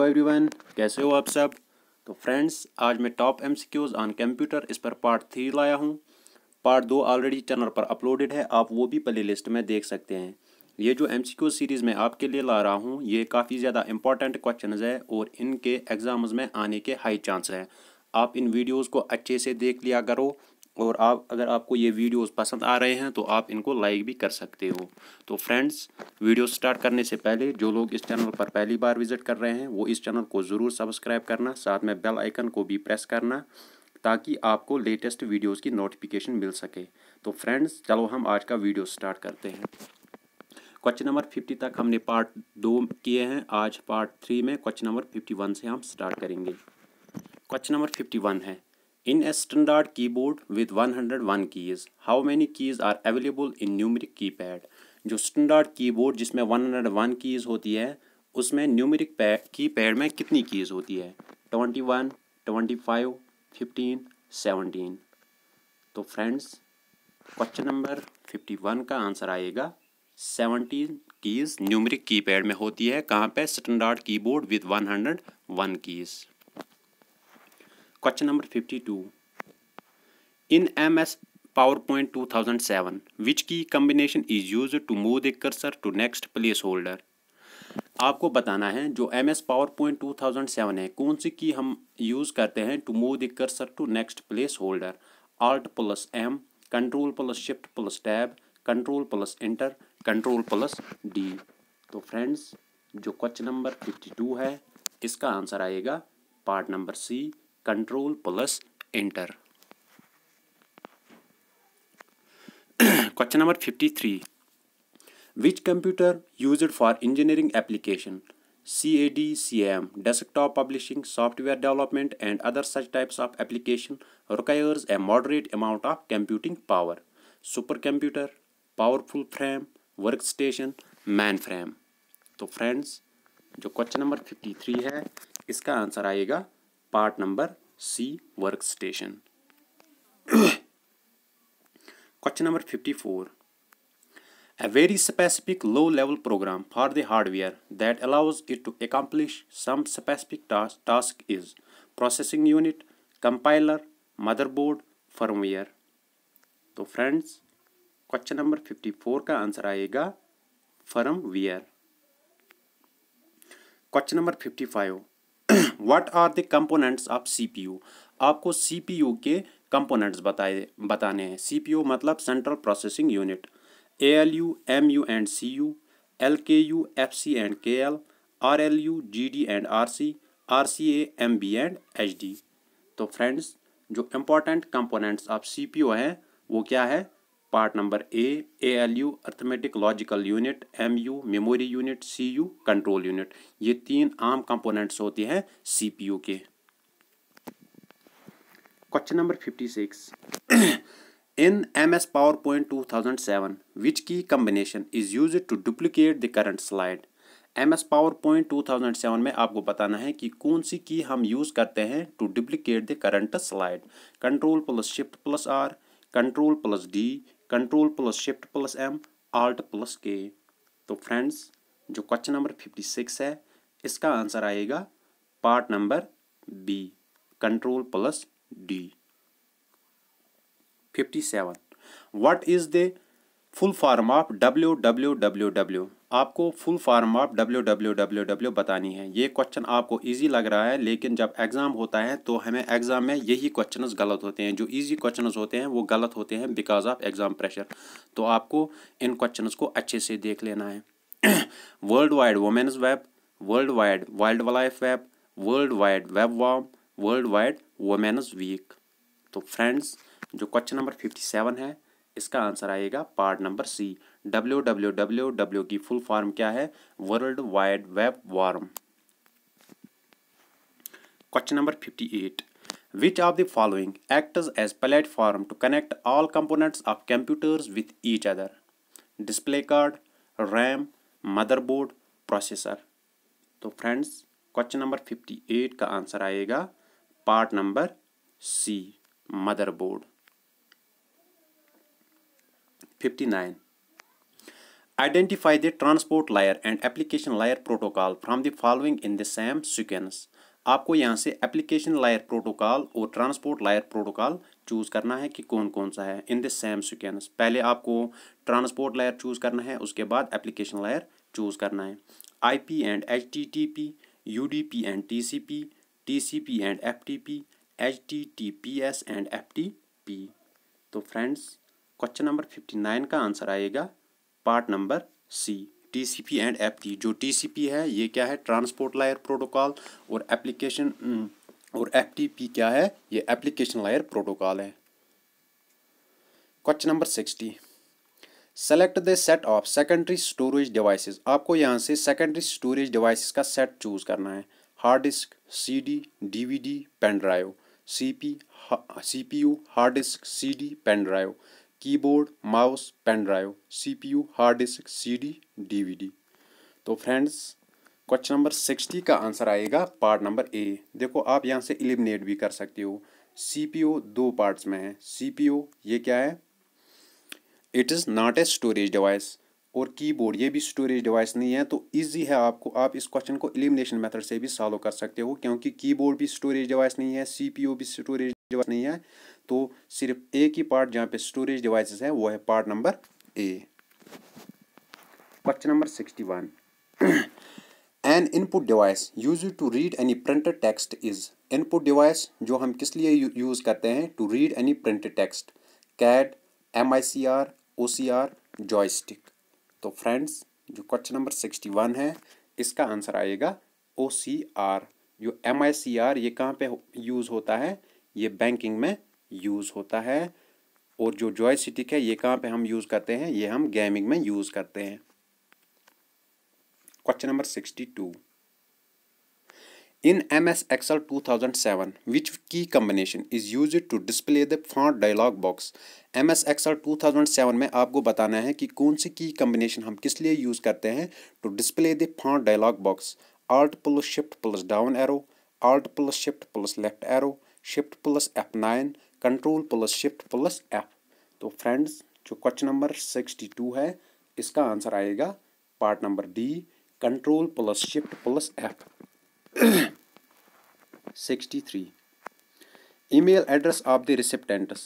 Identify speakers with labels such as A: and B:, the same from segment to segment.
A: Everyone कैसे हो आप सब तो फ्रेंड्स आज मैं top M C Qs on computer इस पर पार्ट थ्री लाया हूँ पार्ट दो ऑलरेडी चैनल पर अपलोडेड है आप वो भी प्ले लिस्ट में देख सकते हैं ये जो एम सी सीरीज़ मैं आपके लिए ला रहा हूँ ये काफ़ी ज़्यादा इंपॉर्टेंट क्वेश्चन है और इनके एग्ज़ाम्स में आने के हाई चांस हैं आप इन वीडियोज़ को अच्छे से देख लिया करो और आप अगर आपको ये वीडियोस पसंद आ रहे हैं तो आप इनको लाइक भी कर सकते हो तो फ्रेंड्स वीडियो स्टार्ट करने से पहले जो लोग इस चैनल पर पहली बार विजिट कर रहे हैं वो इस चैनल को ज़रूर सब्सक्राइब करना साथ में बेल आइकन को भी प्रेस करना ताकि आपको लेटेस्ट वीडियोस की नोटिफिकेशन मिल सके तो फ्रेंड्स चलो हम आज का वीडियो स्टार्ट करते हैं क्वेश्चन नंबर फिफ्टी तक हमने पार्ट दो किए हैं आज पार्ट थ्री में क्वेश्चन नंबर फिफ्टी वन से हम स्टार्ट करेंगे क्वेश्चन नंबर फिफ्टी वन है In a standard keyboard with 101 keys, how many keys are available in numeric keypad? जो standard keyboard जिसमें 101 keys होती है उसमें numeric keypad में कितनी keys होती है 21, 25, 15, 17. तो फ्रेंड्स क्वेश्चन नंबर 51 का आंसर आएगा 17 कीज़ न्यूमरिक कीपैड में होती है कहाँ पे standard keyboard with 101 keys question number fifty two in M S PowerPoint two thousand seven which key combination is use to move the cursor to next placeholder आपको बताना है जो M S PowerPoint two thousand seven है कौन सी key हम use करते हैं to move the cursor to next placeholder alt plus M control plus shift plus tab control plus enter control plus D तो friends जो question number fifty two है इसका आंसर आएगा part number C control plus enter question number fifty three which computer use for engineering application C A D C M desktop publishing software development and other such types of application requires a moderate amount of computing power super computer powerful frame work station mainframe तो friends जो question number fifty three है इसका answer आएगा part number C work station question number fifty four A very specific low level program for the hardware that allows it to accomplish some specific task, task is processing unit, compiler, motherboard, firmware. तो friends question number 54 का answer आएगा firmware question number 55 what are the components of CPU आपको CPU के components बताए बताने हैं CPU मतलब central processing unit A L U M U and C U L K U F C and K L R L U G D and R C R C A M B and H D तो friends जो important components of C P O हैं वो क्या है part number A A L U arithmetic logical unit M U memory unit C U control unit ये तीन आम components होते हैं सी पी यू के question number fifty six in M S PowerPoint two thousand seven which key combination is use to duplicate the current slide M S PowerPoint two thousand seven में आपको बताना है कि कौन सी key हम use करते हैं to duplicate the current slide control plus shift plus R control plus D control plus shift plus M alt plus K तो फ्रेंड्स जो क्वेश्चन नंबर फिफ्टी सिक्स है इसका आंसर आएगा part number B control plus D fifty seven what is the full form of W W W W आपको full form of W W W W बतानी है ये question आपको easy लग रहा है लेकिन जब एग्ज़ाम होता है तो हमें एग्ज़ाम में यही क्वेश्चन गलत होते हैं जो इजी क्वेश्चन होते हैं वो गलत होते हैं बिकॉज ऑफ एग्ज़ाम प्रेशर तो आपको इन क्वेश्चन को अच्छे से देख लेना है world wide women's web world wide wild life web world wide web worm world wide women's week तो फ्रेंड्स जो क्वेश्चन नंबर फिफ्टी सेवन है इसका आंसर आएगा part number C W W W W की फुल फॉर्म क्या है world wide web worm question number 58 which of the following act as platform to connect all components of computers with each other display card RAM motherboard processor तो friends question number fifty eight का answer आएगा part number C motherboard 59. Identify the transport layer and application layer protocol from the following in the same sequence. आपको यहाँ से application layer protocol और transport layer protocol choose करना है कि कौन कौन सा है इन द सेम सिक्वेंस पहले आपको ट्रांसपोर्ट लायर चूज़ करना है उसके बाद एप्लीकेशन लायर चूज़ करना है I P and H T T P U D P and T C P T C P and F T P H T T P S and F T P तो friends question number fifty nine का answer आएगा part number C TCP and T जो TCP है ये क्या है transport layer protocol और application और पी क्या है ये एप्लीकेशन लायर प्रोटोकॉल है question number sixty select the set of secondary storage devices आपको यहाँ से सेकेंडरी स्टोरेज डिवाइसेस का सेट चूज करना है hard disk CD DVD pen drive CP CPU hard disk CD pen drive keyboard mouse pen drive CPU hard disk CD DVD तो friends question number sixty का answer आएगा part number A देखो आप यहाँ से eliminate भी कर सकते हो ओ दो पार्ट्स में है ओ ये क्या है it is not a storage device और कीबोर्ड ये भी स्टोरेज डिवाइस नहीं है तो इजी है आपको आप इस क्वेश्चन को एलिमिनेशन मेथड से भी सॉल्व कर सकते हो क्योंकि कीबोर्ड भी स्टोरेज डिवाइस नहीं है ओ भी स्टोरेज डिवाइस नहीं है तो सिर्फ एक ही पार्ट जहाँ पे स्टोरेज डिवाइसेस है वो है part number A question number sixty one an input device use to read any printed text is input device जो हम किस लिए यूज़ करते हैं to read any printed text CAD M I C R O C R joystick तो friends जो question number sixty one है इसका आंसर आएगा ओ सी आर जो एम आई सी आर ये कहाँ पे यूज़ होता है ये बैंकिंग में यूज़ होता है और जो जॉय स्टिक है ये कहाँ पे हम यूज़ करते हैं ये हम गेमिंग में यूज़ करते हैं question number sixty two in M S two thousand seven which key combination is use to display the font dialog box M S Excel two thousand seven में आपको बताना है कि कौन सी की कम्बिनेशन हम किस लिए यूज़ करते हैं to display the font dialog box alt plus shift plus down arrow alt plus shift plus left arrow shift plus F nine control plus shift plus F तो फ्रेंड्स जो क्वेश्चन नंबर सिक्सटी टू है इसका answer आएगा part number D control plus shift plus F sixty three mail address of the recipients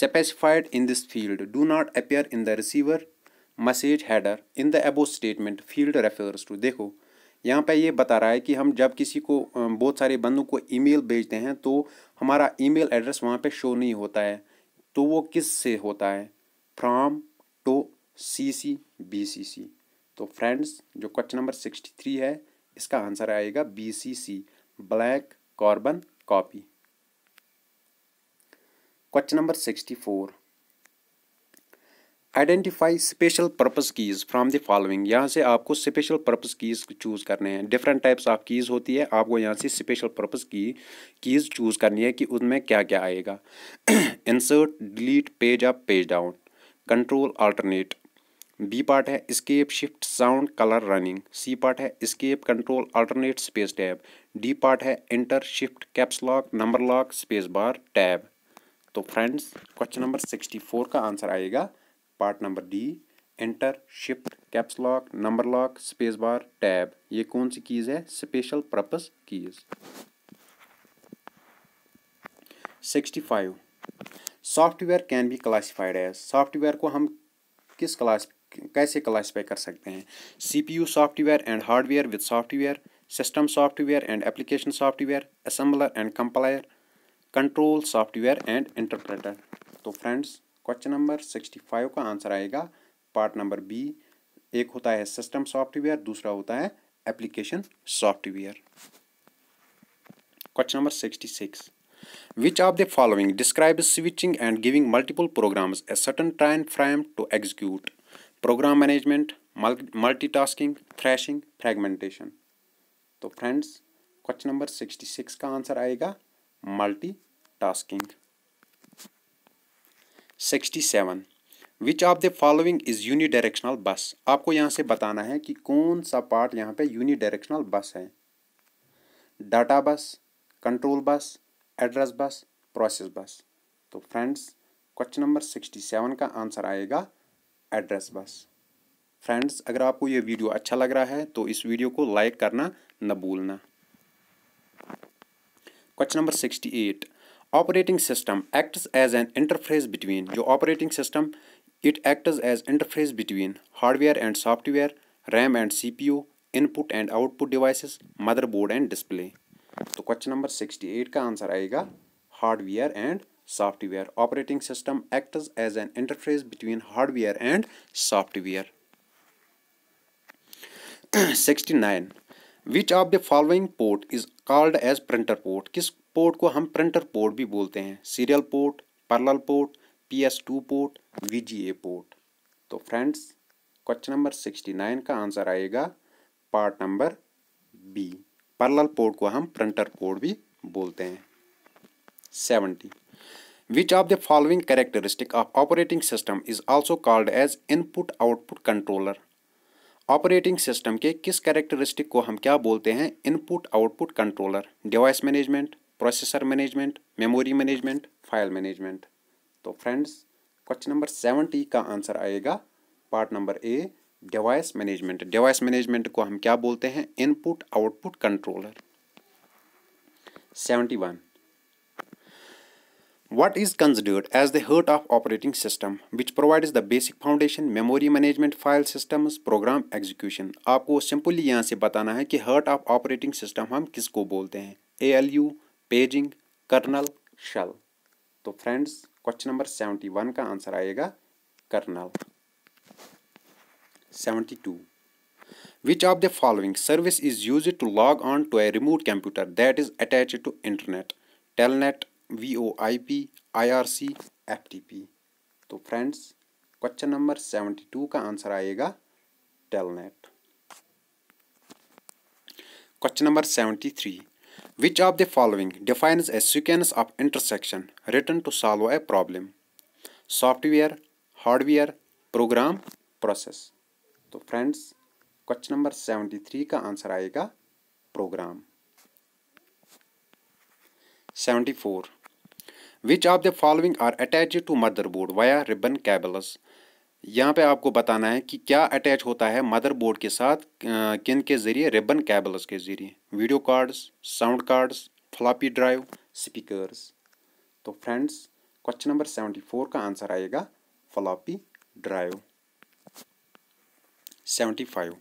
A: specified in this field do not appear in the receiver message header in the above statement field refers to देखो यहाँ पे ये बता रहा है कि हम जब किसी को बहुत सारे बंदों को ईमेल भेजते हैं तो हमारा ईमेल एड्रेस वहाँ पे शो नहीं होता है तो वो किस से होता है from to C C B C C तो फ्रेंड्स जो क्वेश्चन नंबर सिक्सटी थ्री है इसका आंसर आएगा B C C black carbon copy question number sixty four identify special purpose keys from the following यहाँ से आपको स्पेशल पर्पज़ कीज़ चूज़ करने हैं डिफरेंट टाइप्स ऑफ कीज़ होती है आपको यहाँ से स्पेशल पर्पज़ की कीज़ चूज़ करनी है कि उनमें क्या क्या आएगा insert delete page up page down control alternate B part है escape shift sound colour running C part है escape control alternate space tab D part है enter shift caps lock number lock space bar tab तो friends question number sixty four का answer आएगा part number D enter shift caps lock number lock space bar tab ये कौन सी keys है special purpose keys sixty five software can be classified as software को हम किस क्लास कैसे क्लासीफाई कर सकते हैं C P U software and hardware with software system software and application software assembler and compiler control software and interpreter तो friends question number sixty five का answer आएगा पार्ट नंबर बी एक होता है सिस्टम सॉफ्टवेयर दूसरा होता है application software question number sixty six which of the following describe switching and giving multiple program a certain time frame to execute program management multi tasking thrashing fragmentation तो friends question number sixty six का answer आएगा multi tasking 67 which of the following is directional bus आपको यहाँ से बताना है कि कौन सा पार्ट यहाँ पे डायरेक्शनल बस है डाटा बस control bus address bus process bus तो friends question number sixty seven का आंसर आएगा एड्रेस बस फ्रेंड्स अगर आपको ये वीडियो अच्छा लग रहा है तो इस वीडियो को लाइक करना न भूलना question number sixty eight Operating system acts as an interface between your operating system. It acts as interface between hardware and software, RAM and CPU, input and output devices, motherboard and display. So question number 68 का answer आएगा hardware and software. Operating system acts as an interface between hardware and software. 69 which of the following port is called as printer port port को हम printer port भी बोलते हैं serial port parallel port P S two port V G A port तो friends question number sixty nine का answer आएगा part number B parallel port को हम प्रिंटर पोर्ट भी बोलते हैं seventy which of the following characteristic of operating system is also called as input output controller operating system के किस characteristic को हम क्या बोलते हैं input output controller device management processor management memory management file management तो फ्रेंड्स क्वेश्चन नंबर सेवेंटी का answer आएगा part number A device management device management को हम क्या बोलते हैं input output controller seventy one what is considered as the heart of operating system which provide is the basic foundation memory management file system program execution आपको simply यहाँ से बताना है कि हर्ट ऑफ ऑपरेटिंग सिस्टम हम किसको बोलते हैं A L U paging kernel shell तो friends question number seventy one का आंसर आएगा kernel seventy two which of the following service is use to log on to a remote computer that is attach to internet telnet V O I P I R C F T P तो friends question number seventy two का answer आएगा telnet question number seventy three Which of the following defines a sequence of intersection written to solve a problem? Software, hardware, program, process. So, friends, question number 73 ka answer आएगा program. 74 which of the following are attached to motherboard via ribbon cables यहाँ पे आपको बताना है कि क्या attach होता है मदरबोर्ड के साथ किन के ज़रिए रिबन केबल्स के ज़रिए video cards sound cards floppy drive speakers तो friends question number seventy four का आंसर आएगा floppy drive seventy five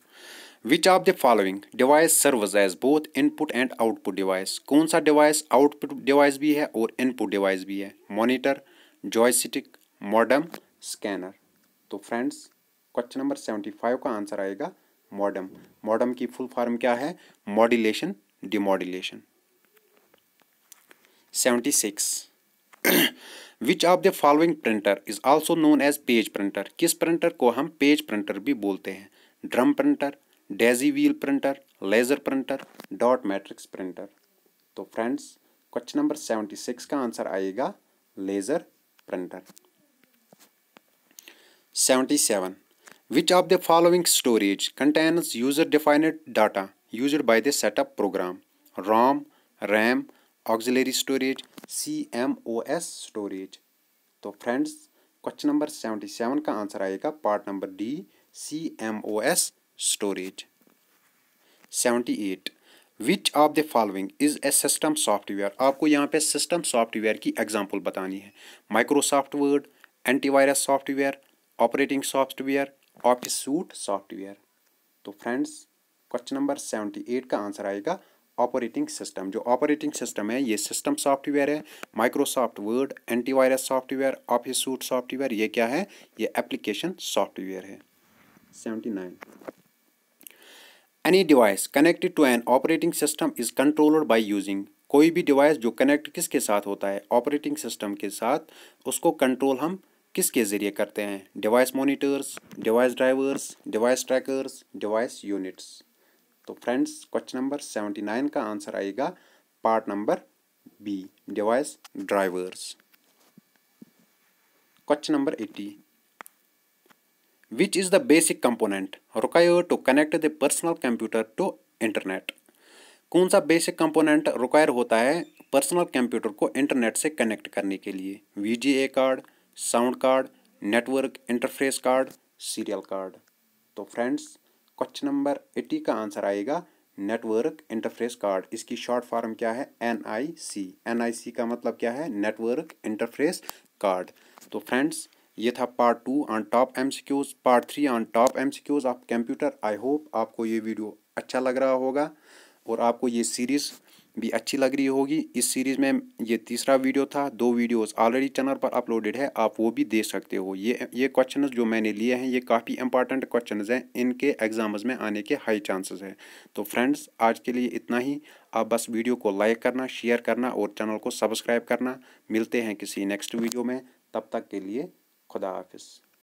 A: which of the following device serves as both input and output device कौन सा device output device भी है और input device भी है मोनिटर जॉयसिटिक मॉडम स्कैनर तो friends question number seventy five का आंसर आएगा मॉडम मॉडम की फुल फॉर्म क्या है modulation demodulation seventy six which of the following printer is also known as page printer किस printer को हम पेज प्रिंटर भी बोलते हैं drum printer daisy wheel printer laser printer dot matrix printer तो friends question number seventy six का answer आएगा laser printer 77. Which of the following storage contains user-defined data used by the setup program? ROM, RAM, auxiliary storage, CMOS storage. so friends question number 77 ka answer aayega part number d CMOS storage. 78. which of the following is a system software aapko yahan pe system software ki example batani hai microsoft word antivirus software operating software office suite software तो friends question number seventy eight का answer आएगा operating system जो operating system है ये system software है Microsoft Word antivirus software office suite software ये क्या है ये एप्लीकेशन सॉफ्टवेयर है seventy nine any device connected to an operating system is controlled by using कोई भी डिवाइस जो कनेक्ट किसके साथ होता है ऑपरेटिंग सिस्टम के साथ उसको कंट्रोल हम किसके ज़रिए करते हैं device monitors device drivers device trackers device units तो friends question number seventy nine का आंसर आएगा part number B device drivers question number eighty which is the basic component required to connect the personal computer to internet कौन सा basic component require होता है personal computer को internet से connect करने के लिए VGA card sound card network interface card serial card तो फ्रेंड्स क्वेश्चन नंबर एटी का आंसर आएगा नेटवर्क इंटरफेस कार्ड इसकी शॉर्ट फॉर्म क्या है एन आई सी एन आई सी का मतलब क्या है नेटवर्क इंटरफेस कार्ड तो फ्रेंड्स ये था part two on top M part three on top M of computer I hope आपको ये वीडियो अच्छा लग रहा होगा और आपको ये सीरीज़ भी अच्छी लग रही होगी इस सीरीज़ में ये तीसरा वीडियो था दो वीडियोस ऑलरेडी चैनल पर अपलोडेड है आप वो भी देख सकते हो ये ये क्वेश्चन जो मैंने लिए हैं ये काफ़ी इंपॉर्टेंट क्वेश्चन हैं इनके एग्जाम्स में आने के हाई चांसेस हैं तो फ्रेंड्स आज के लिए इतना ही आप बस वीडियो को लाइक करना शेयर करना और चैनल को सब्सक्राइब करना मिलते हैं किसी नेक्स्ट वीडियो में तब तक के लिए खुदा हाफिज़